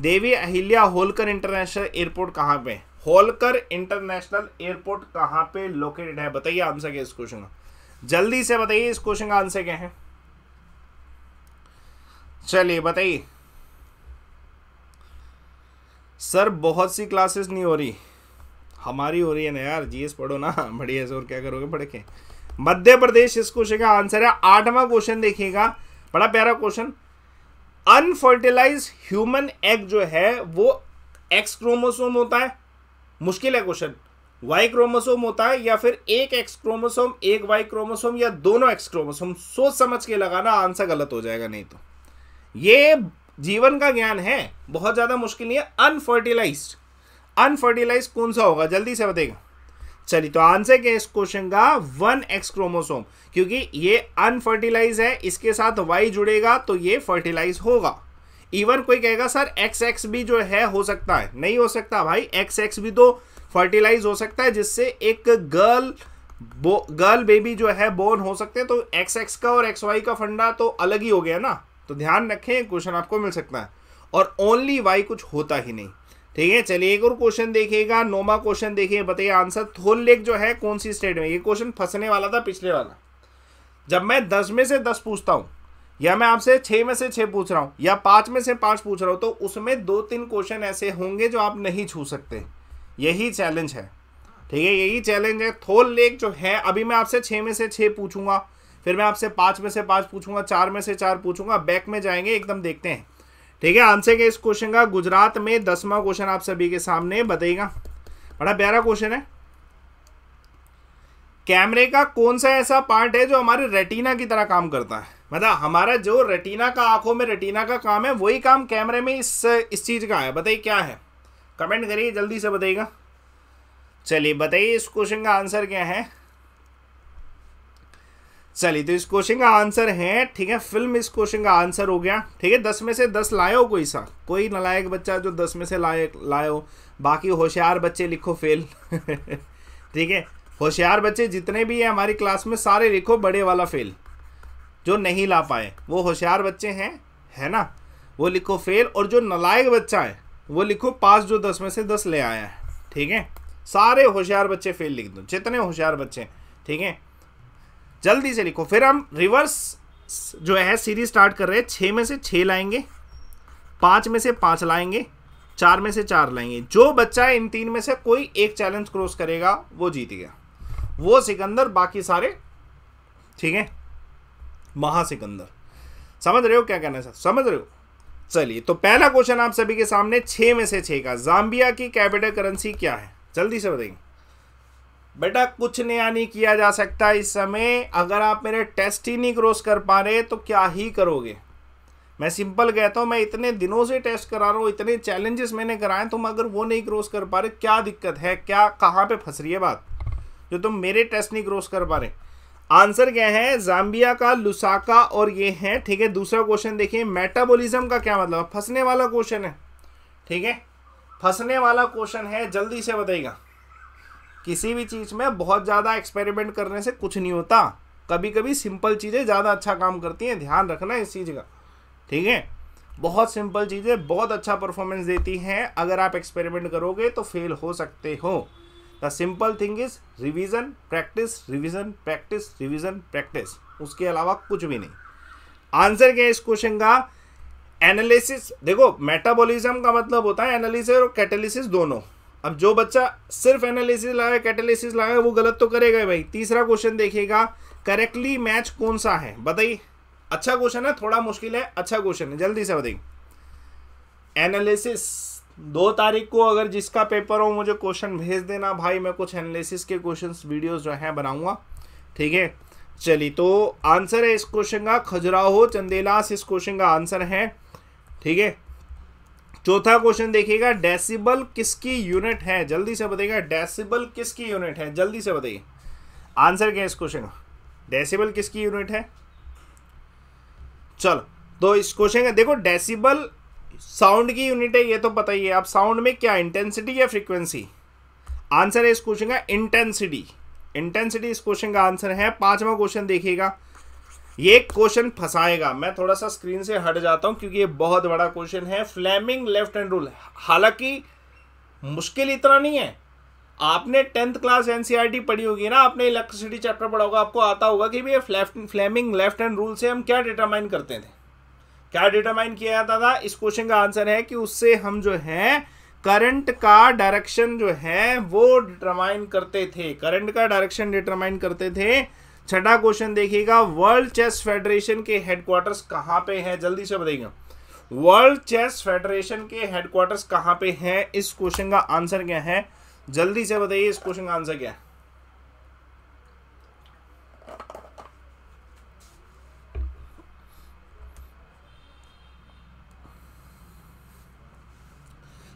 देवी अहिल्या होलकर इंटरनेशनल एयरपोर्ट कहाँ पे होलकर इंटरनेशनल एयरपोर्ट कहाँ पे लोकेटेड है बताइए आंसर क्या इस क्वेश्चन का जल्दी से बताइए इस क्वेश्चन का आंसर क्या है चलिए बताइए सर बहुत सी क्लासेस नहीं हो रही हमारी हो रही है ना यार जीएस पढ़ो ना बढ़िया से और क्या करोगे पढ़ के मध्य प्रदेश इस क्वेश्चन का आंसर है आठवां क्वेश्चन देखिएगा बड़ा प्यारा क्वेश्चन अनफर्टिलाइज ह्यूमन एग जो है वो एक्स क्रोमोसोम होता है मुश्किल है क्वेश्चन वाई क्रोमोसोम होता है या फिर एक एक्स क्रोमोसोम एक वाई क्रोमोसोम या दोनों एक्स क्रोमोसोम सोच समझ के लगाना आंसर गलत हो जाएगा नहीं तो ये जीवन का ज्ञान है बहुत ज़्यादा मुश्किल नहीं है अनफर्टिलाइज अनफर्टिलाइज कौन सा होगा जल्दी से बताएगा चलिए तो आंसर क्या इस क्वेश्चन का वन एक्स क्रोमोसोम क्योंकि ये अनफर्टिलाइज है इसके साथ वाई जुड़ेगा तो ये फर्टिलाइज होगा इवन कोई कहेगा सर एक्स एक्स भी जो है हो सकता है नहीं हो सकता भाई एक्स एक्स भी तो फर्टिलाइज हो सकता है जिससे एक गर्ल गर्ल बेबी जो है बोर्न हो सकते हैं तो एक्स एक्स का और एक्स वाई का फंडा तो अलग ही हो गया ना तो ध्यान रखें क्वेश्चन आपको मिल सकता है और ओनली वाई कुछ होता ही नहीं ठीक है चलिए एक और क्वेश्चन देखिएगा नोमा क्वेश्चन देखिए बताइए आंसर थोल लेक जो है कौन सी स्टेट में ये क्वेश्चन फंसने वाला था पिछले वाला जब मैं दस में से दस पूछता हूँ या मैं आपसे छः में से छः पूछ रहा हूँ या पाँच में से पाँच पूछ रहा हूँ तो उसमें दो तीन क्वेश्चन ऐसे होंगे जो आप नहीं छू सकते यही चैलेंज है ठीक है यही चैलेंज है थोल लेक जो है अभी मैं आपसे छः में से छः पूछूंगा फिर मैं आपसे पाँच में से पाँच पूछूंगा चार में से चार पूछूंगा बैक में जाएंगे एकदम देखते हैं ठीक है आंसर क्या इस क्वेश्चन का गुजरात में दसवा क्वेश्चन आप सभी के सामने बताइएगा बड़ा प्यारा क्वेश्चन है कैमरे का कौन सा ऐसा पार्ट है जो हमारे रेटिना की तरह काम करता है मतलब हमारा जो रेटिना का आंखों में रेटिना का काम है वही काम कैमरे में इस इस चीज़ का है बताइए क्या है कमेंट करिए जल्दी से बताइएगा चलिए बताइए इस क्वेश्चन का आंसर क्या है चलिए तो इस क्वेश्चन का आंसर है ठीक है फिल्म इस क्वेश्चन का आंसर हो गया ठीक है दस में से दस लायो कोई सा कोई नलायक बच्चा जो दस में से लाए लाओ बाकी होशियार बच्चे लिखो फेल ठीक है होशियार बच्चे जितने भी हैं हमारी क्लास में सारे लिखो बड़े वाला फेल जो नहीं ला पाए वो होशियार बच्चे हैं है ना वो लिखो फेल और जो नलायक बच्चा है वो लिखो पास जो दस में से दस ले आया है ठीक है सारे होशियार बच्चे फेल लिख दो जितने होशियार बच्चे ठीक है जल्दी से लिखो फिर हम रिवर्स जो है सीरीज स्टार्ट कर रहे हैं छः में से छः लाएंगे पाँच में से पाँच लाएंगे चार में से चार लाएंगे जो बच्चा इन तीन में से कोई एक चैलेंज क्रॉस करेगा वो जीत गया वो सिकंदर बाकी सारे ठीक है महासिकंदर समझ रहे हो क्या कहना है सर समझ रहे हो चलिए तो पहला क्वेश्चन आप सभी के सामने छः में से छः का जाम्बिया की कैपिटल करेंसी क्या है जल्दी से बताइए बेटा कुछ नया नहीं किया जा सकता इस समय अगर आप मेरे टेस्ट ही नहीं क्रॉस कर पा रहे तो क्या ही करोगे मैं सिंपल कहता हूँ मैं इतने दिनों से टेस्ट करा रहा हूँ इतने चैलेंजेस मैंने कराए तुम अगर वो नहीं क्रॉस कर पा रहे क्या दिक्कत है क्या कहाँ पे फंस रही है बात जो तुम मेरे टेस्ट नहीं क्रॉस कर पा रहे आंसर क्या है जाम्बिया का लुसाका और ये है ठीक है दूसरा क्वेश्चन देखिए मेटाबोलिज्म का क्या मतलब फंसने वाला क्वेश्चन है ठीक है फंसने वाला क्वेश्चन है जल्दी से बताइएगा किसी भी चीज़ में बहुत ज़्यादा एक्सपेरिमेंट करने से कुछ नहीं होता कभी कभी सिंपल चीज़ें ज़्यादा अच्छा काम करती हैं ध्यान रखना इस चीज़ का ठीक है बहुत सिंपल चीज़ें बहुत अच्छा परफॉर्मेंस देती हैं अगर आप एक्सपेरिमेंट करोगे तो फेल हो सकते हो the simple thing is revision practice revision practice revision practice उसके अलावा कुछ भी नहीं आंसर क्या है इस क्वेश्चन का एनालिसिस देखो मेटाबॉलिज्म का मतलब होता है एनालिसिस और कैटेलिसिस दोनों अब जो बच्चा सिर्फ एनालिसिस लाया कैटेलिसिस लाया वो गलत तो करेगा भाई तीसरा क्वेश्चन देखिएगा करेक्टली मैच कौन सा है बताइए अच्छा क्वेश्चन है थोड़ा मुश्किल है अच्छा क्वेश्चन है जल्दी से बताइए एनालिसिस दो तारीख को अगर जिसका पेपर हो मुझे क्वेश्चन भेज देना भाई मैं कुछ एनालिसिस के क्वेश्चन वीडियोज जो हैं बनाऊंगा ठीक है चलिए तो आंसर है इस क्वेश्चन का खजुराहो चंदेलास इस क्वेश्चन का आंसर है ठीक है चौथा क्वेश्चन देखिएगा डेसिबल किसकी यूनिट है जल्दी से बताइएगा डेसिबल किसकी यूनिट है जल्दी से बताइए आंसर क्या है इस क्वेश्चन का डेसिबल किसकी यूनिट है चलो तो इस क्वेश्चन का देखो डेसिबल साउंड की यूनिट है ये तो पता ही है आप साउंड में क्या इंटेंसिटी या फ्रीक्वेंसी आंसर है इस क्वेश्चन का इंटेंसिटी इंटेंसिटी इस क्वेश्चन का आंसर है पांचवा क्वेश्चन देखिएगा ये क्वेश्चन फंसाएगा मैं थोड़ा सा स्क्रीन से हट जाता हूं क्योंकि ये बहुत बड़ा क्वेश्चन है फ्लैमिंग लेफ्ट हैंड रूल हालांकि मुश्किल इतना नहीं है आपने टेंथ क्लास एनसीईआरटी पढ़ी होगी ना आपने इलेक्ट्रिसिटी चैप्टर पढ़ा होगा आपको आता होगा कि भैया फ्लैमिंग लेफ्ट हैंड रूल से हम क्या डिटरमाइन करते थे क्या डिटरमाइन किया जाता था इस क्वेश्चन का आंसर है कि उससे हम जो है करंट का डायरेक्शन जो है वो डिटरमाइन करते थे करंट का डायरेक्शन डिटरमाइन करते थे छठा क्वेश्चन देखिएगा वर्ल्ड चेस फेडरेशन के हेडक्वार्टर्स कहाँ पे हैं जल्दी से बताइएगा वर्ल्ड चेस फेडरेशन के हेडक्वार्टर्स कहाँ पे हैं इस क्वेश्चन का आंसर क्या है जल्दी से बताइए इस क्वेश्चन का आंसर क्या है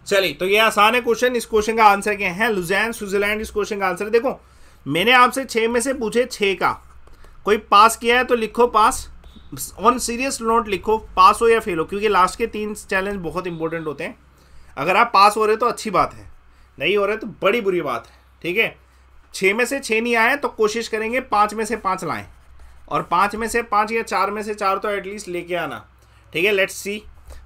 चलिए तो ये आसान है क्वेश्चन इस क्वेश्चन का आंसर क्या है लुजैन स्विट्जरलैंड इस क्वेश्चन का आंसर देखो मैंने आपसे छः में से पूछे छः का कोई पास किया है तो लिखो पास ऑन सीरियस नोट लिखो पास हो या फेल हो क्योंकि लास्ट के तीन चैलेंज बहुत इंपॉर्टेंट होते हैं अगर आप पास हो रहे हो तो अच्छी बात है नहीं हो रहे तो बड़ी बुरी बात है ठीक है छः में से छः नहीं आए तो कोशिश करेंगे पाँच में से पाँच लाएँ और पाँच में से पाँच या चार में से चार तो एटलीस्ट लेके आना ठीक है लेट्स सी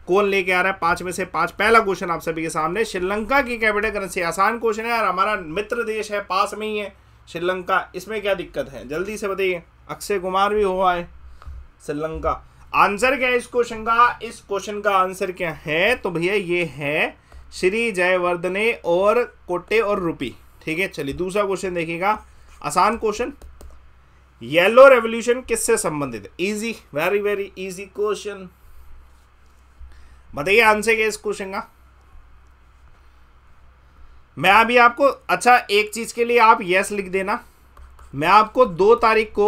कौन लेके आ रहा है पाँच में से पाँच पहला क्वेश्चन आप सभी के सामने श्रीलंका की कैपिटल करेंसी आसान क्वेश्चन है और हमारा मित्र देश है पास में ही है श्रीलंका इसमें क्या दिक्कत है जल्दी से बताइए अक्षय कुमार भी हुआ है श्रीलंका आंसर क्या है इस क्वेश्चन का इस क्वेश्चन का आंसर क्या है तो भैया ये है श्री जयवर्धने और कोटे और रूपी ठीक है चलिए दूसरा क्वेश्चन देखिएगा आसान क्वेश्चन येलो रेवोल्यूशन किससे संबंधित है easy very very easy question बताइए आंसर क्या इस क्वेश्चन का मैं अभी आपको अच्छा एक चीज़ के लिए आप यस लिख देना मैं आपको दो तारीख को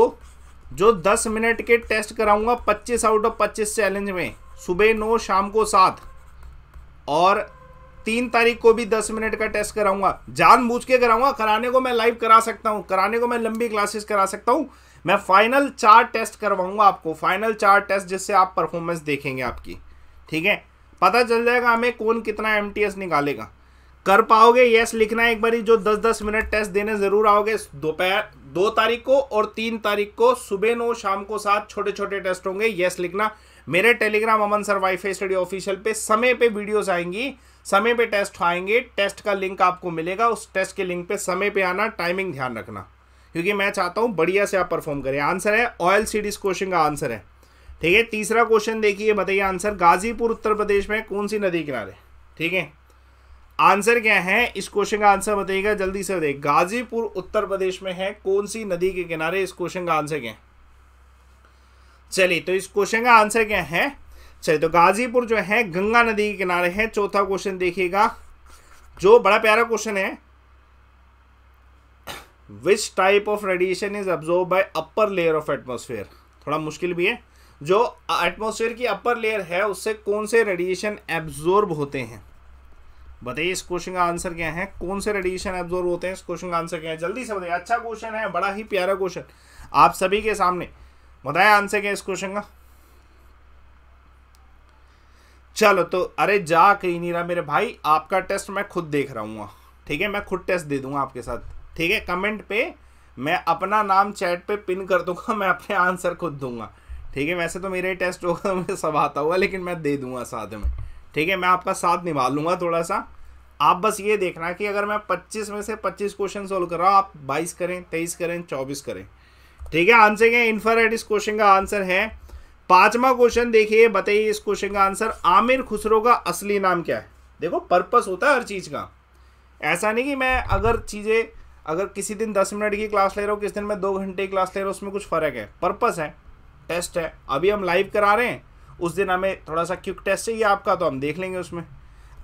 जो दस मिनट के टेस्ट कराऊंगा पच्चीस आउट ऑफ पच्चीस चैलेंज में सुबह नौ शाम को सात और तीन तारीख को भी दस मिनट का टेस्ट कराऊंगा जानबूझ के कराऊंगा कराने को मैं लाइव करा सकता हूं कराने को मैं लंबी क्लासेस करा सकता हूं मैं फाइनल चार टेस्ट करवाऊंगा आपको फाइनल चार टेस्ट जिससे आप परफॉर्मेंस देखेंगे आपकी ठीक है पता चल जाएगा हमें कौन कितना एम निकालेगा कर पाओगे यस लिखना है एक बारी जो दस दस मिनट टेस्ट देने जरूर आओगे दोपहर दो, तारीख को और तीन तारीख को सुबह नौ शाम को सात छोटे छोटे टेस्ट होंगे यस लिखना मेरे Telegram Aman sir wifi study official पे समय पे वीडियोस आएंगी समय पे टेस्ट आएंगे टेस्ट का लिंक आपको मिलेगा उस टेस्ट के लिंक पे समय पे आना टाइमिंग ध्यान रखना क्योंकि मैं चाहता हूँ बढ़िया से आप परफॉर्म करें आंसर है ऑयल सीडीज क्वेश्चन का आंसर है ठीक है तीसरा क्वेश्चन देखिए बताइए आंसर गाजीपुर उत्तर प्रदेश में कौन सी नदी किनारे ठीक है आंसर क्या है इस क्वेश्चन का आंसर बताइएगा जल्दी से बताइए गाजीपुर उत्तर प्रदेश में है कौन सी नदी के किनारे इस क्वेश्चन का आंसर क्या है चलिए तो इस क्वेश्चन का आंसर क्या है चलिए तो गाजीपुर जो है गंगा नदी के किनारे है चौथा क्वेश्चन देखिएगा जो बड़ा प्यारा क्वेश्चन है which type of radiation is absorb by upper layer of atmosphere थोड़ा मुश्किल भी है जो एटमोसफेयर की अपर लेयर है उससे कौन से रेडिएशन एब्जॉर्ब होते हैं बताइए इस क्वेश्चन का आंसर क्या है कौन से रेडिएशन एब्जॉर्व होते हैं इस क्वेश्चन का आंसर क्या है जल्दी से बताइए अच्छा क्वेश्चन है बड़ा ही प्यारा क्वेश्चन आप सभी के सामने बताया आंसर क्या इस क्वेश्चन का चलो तो अरे जा कहीं नहीं रहा मेरे भाई आपका टेस्ट मैं खुद देख रहा हूँ ठीक है मैं खुद टेस्ट दे दूंगा आपके साथ ठीक है कमेंट पे मैं अपना नाम चैट पे पिन कर दूंगा मैं अपने आंसर खुद दूंगा ठीक है वैसे तो मेरे टेस्ट होगा मुझे सब आता होगा लेकिन मैं दे दूंगा साथ में ठीक है मैं आपका साथ निभा लूँगा थोड़ा सा आप बस ये देखना कि अगर मैं 25 में से 25 क्वेश्चन सोल्व कर रहा हूँ आप 22 करें 23 करें 24 करें ठीक है आंसर क्या इन्फ्रारेड इस क्वेश्चन का आंसर है पांचवा क्वेश्चन देखिए बताइए इस क्वेश्चन का आंसर आमिर खुसरो का असली नाम क्या है देखो पर्पस होता है हर चीज़ का ऐसा नहीं कि मैं अगर चीज़ें अगर किसी दिन दस मिनट की क्लास ले रहा हूँ किस दिन मैं दो घंटे की क्लास ले रहा हूँ उसमें कुछ फ़र्क है पर्पस है टेस्ट है अभी हम लाइव करा रहे हैं उस दिन हमें थोड़ा सा क्विक टेस्ट चाहिए आपका तो हम देख लेंगे उसमें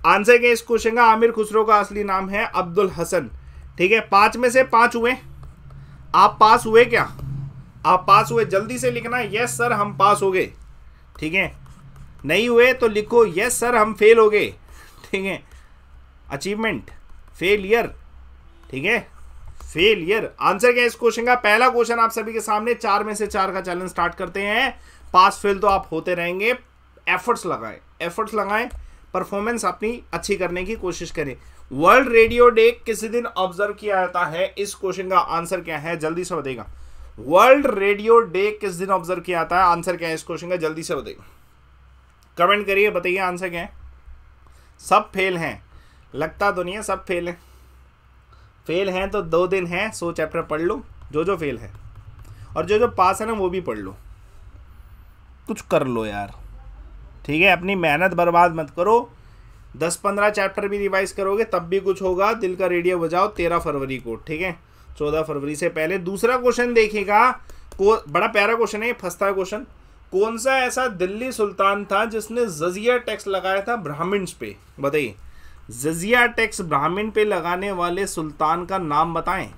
आंसर के इस क्वेश्चन का आमिर खुसरो का असली नाम है अब्दुल हसन ठीक है पाँच में से पाँच हुए आप पास हुए क्या आप पास हुए जल्दी से लिखना यस सर हम पास हो गए ठीक है नहीं हुए तो लिखो यस सर हम फेल हो गए ठीक है अचीवमेंट फेलियर ठीक है फेलियर आंसर क्या इस क्वेश्चन का पहला क्वेश्चन आप सभी के सामने चार में से चार का चैलेंज स्टार्ट करते हैं पास फेल तो आप होते रहेंगे एफर्ट्स लगाएं एफर्ट्स लगाएं परफॉर्मेंस अपनी अच्छी करने की कोशिश करें वर्ल्ड रेडियो डे किस दिन ऑब्जर्व किया जाता है इस क्वेश्चन का आंसर क्या है जल्दी से बताएगा वर्ल्ड रेडियो डे किस दिन ऑब्जर्व किया जाता है आंसर क्या है इस क्वेश्चन का जल्दी से बताएगा कमेंट करिए बताइए आंसर क्या है सब फेल हैं लगता तो नहीं है सब फेल हैं फेल हैं तो दो दिन हैं सो चैप्टर पढ़ लो जो जो फेल है और जो जो पास है ना वो भी पढ़ लो कुछ कर लो यार ठीक है अपनी मेहनत बर्बाद मत करो दस पंद्रह चैप्टर भी रिवाइज करोगे तब भी कुछ होगा दिल का रेडियो बजाओ तेरह फरवरी को ठीक है चौदह फरवरी से पहले दूसरा क्वेश्चन देखेगा को बड़ा प्यारा क्वेश्चन है फंसता क्वेश्चन कौन सा ऐसा दिल्ली सुल्तान था जिसने जजिया टैक्स लगाया था ब्राह्मण्स पे बताइए जजिया टैक्स ब्राह्मण पे लगाने वाले सुल्तान का नाम बताएं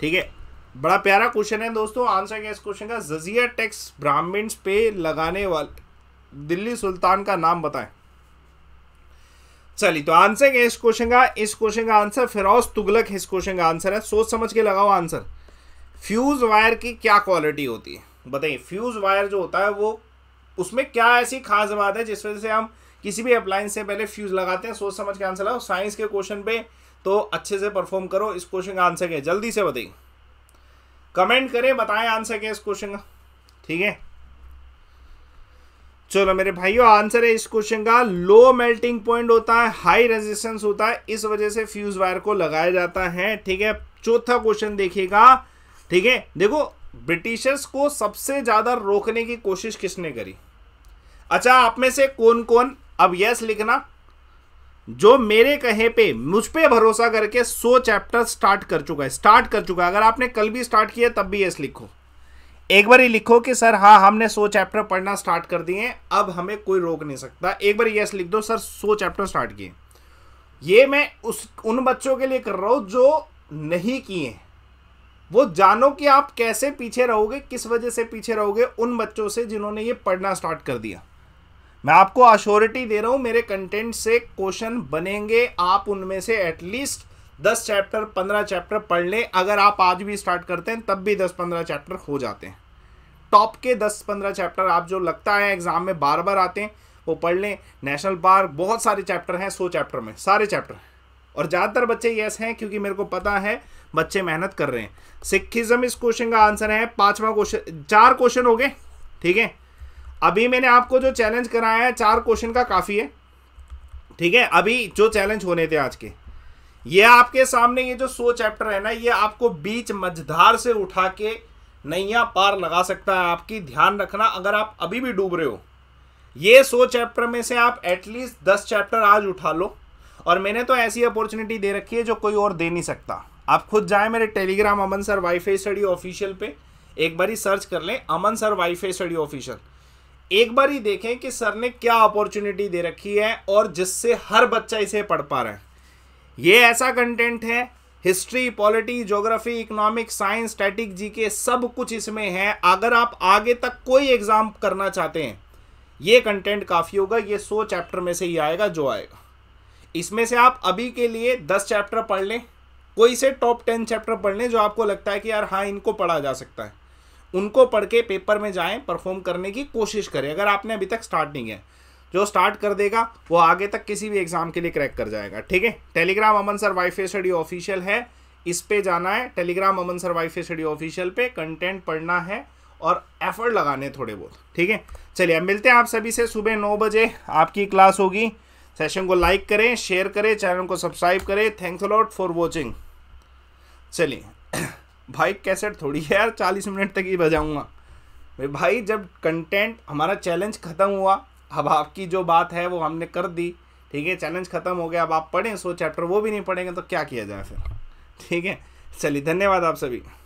ठीक है बड़ा प्यारा क्वेश्चन है दोस्तों आंसर क्या इस क्वेश्चन का जजिया टैक्स ब्राह्मण्स पे लगाने वाले दिल्ली सुल्तान का नाम बताएं चलिए तो आंसर क्या इस क्वेश्चन का इस क्वेश्चन का आंसर फिरोज तुगलक इस क्वेश्चन का आंसर है सोच समझ के लगाओ आंसर फ्यूज़ वायर की क्या क्वालिटी होती है बताइए फ्यूज़ वायर जो होता है वो उसमें क्या ऐसी खास बात है जिस वजह से हम किसी भी अप्लाइंस से पहले फ्यूज़ लगाते हैं सोच समझ के आंसर लगाओ साइंस के क्वेश्चन पे तो अच्छे से परफॉर्म करो इस क्वेश्चन का आंसर क्या है जल्दी से बताइए कमेंट करें बताएं आंसर क्या इस क्वेश्चन का ठीक है चलो मेरे भाइयों आंसर है इस क्वेश्चन का लो मेल्टिंग पॉइंट होता है हाई रेजिस्टेंस होता है इस वजह से फ्यूज वायर को लगाया जाता है ठीक है चौथा क्वेश्चन देखिएगा ठीक है देखो ब्रिटिशर्स को सबसे ज़्यादा रोकने की कोशिश किसने करी अच्छा आप में से कौन कौन अब यस लिखना जो मेरे कहे पे मुझ पे भरोसा करके सो चैप्टर स्टार्ट कर चुका है स्टार्ट कर चुका है अगर आपने कल भी स्टार्ट किया तब भी ये लिखो एक बार ये लिखो कि सर हाँ हमने सो चैप्टर पढ़ना स्टार्ट कर दिए अब हमें कोई रोक नहीं सकता एक बार यस लिख दो सर सो चैप्टर स्टार्ट किए ये मैं उस उन बच्चों के लिए कर रहा हूं जो नहीं किए वो जानो कि आप कैसे पीछे रहोगे किस वजह से पीछे रहोगे उन बच्चों से जिन्होंने ये पढ़ना स्टार्ट कर दिया मैं आपको अश्योरिटी दे रहा हूँ मेरे कंटेंट से क्वेश्चन बनेंगे आप उनमें से एटलीस्ट दस चैप्टर पंद्रह चैप्टर पढ़ लें अगर आप आज भी स्टार्ट करते हैं तब भी दस पंद्रह चैप्टर हो जाते हैं टॉप के दस पंद्रह चैप्टर आप जो लगता है एग्जाम में बार बार आते हैं वो पढ़ लें नेशनल पार्क बहुत सारे चैप्टर हैं सौ चैप्टर में सारे चैप्टर और ज़्यादातर बच्चे येस हैं क्योंकि मेरे को पता है बच्चे मेहनत कर रहे हैं सिखिज्म इस क्वेश्चन का आंसर है पाँचवा क्वेश्चन चार क्वेश्चन हो गए ठीक है अभी मैंने आपको जो चैलेंज कराया है चार क्वेश्चन का काफ़ी है ठीक है अभी जो चैलेंज होने थे आज के ये आपके सामने ये जो सो चैप्टर है ना ये आपको बीच मझधार से उठा के नैया पार लगा सकता है आपकी ध्यान रखना अगर आप अभी भी डूब रहे हो ये सो चैप्टर में से आप एटलीस्ट दस चैप्टर आज उठा लो और मैंने तो ऐसी अपॉर्चुनिटी दे रखी है जो कोई और दे नहीं सकता आप खुद जाए मेरे Telegram Aman sir wifi study official पे एक बार ही सर्च कर लें Aman sir wifi study official एक बार ही देखें कि सर ने क्या अपॉर्चुनिटी दे रखी है और जिससे हर बच्चा इसे पढ़ पा रहा है ये ऐसा कंटेंट है history polity geography economic science static के सब कुछ इसमें है अगर आप आगे तक कोई एग्ज़ाम करना चाहते हैं ये कंटेंट काफ़ी होगा ये सो चैप्टर में से ही आएगा जो आएगा इसमें से आप अभी के लिए दस चैप्टर पढ़ लें कोई से टॉप टेन चैप्टर पढ़ लें जो आपको लगता है कि यार हाँ इनको पढ़ा जा सकता है उनको पढ़ के पेपर में जाएं परफॉर्म करने की कोशिश करें अगर आपने अभी तक स्टार्ट नहीं किया जो स्टार्ट कर देगा वो आगे तक किसी भी एग्ज़ाम के लिए क्रैक कर जाएगा ठीक है टेलीग्राम अमन सर वाई स्टडी ऑफिशियल है इस पे जाना है टेलीग्राम अमन सर फे स्टडी ऑफिशियल पे कंटेंट पढ़ना है और एफर्ट लगाने थोड़े बहुत ठीक है चलिए अब मिलते हैं आप सभी से सुबह नौ बजे आपकी क्लास होगी सेशन को लाइक करें शेयर करें चैनल को सब्सक्राइब करें थैंक्स लॉट फॉर वॉचिंग चलिए भाई कैसेट थोड़ी है यार चालीस मिनट तक ही बजाऊँगा भाई जब कंटेंट हमारा चैलेंज ख़त्म हुआ अब आपकी जो बात है वो हमने कर दी ठीक है चैलेंज ख़त्म हो गया अब आप पढ़ें सो चैप्टर वो भी नहीं पढ़ेंगे तो क्या किया जाए फिर ठीक है चलिए धन्यवाद आप सभी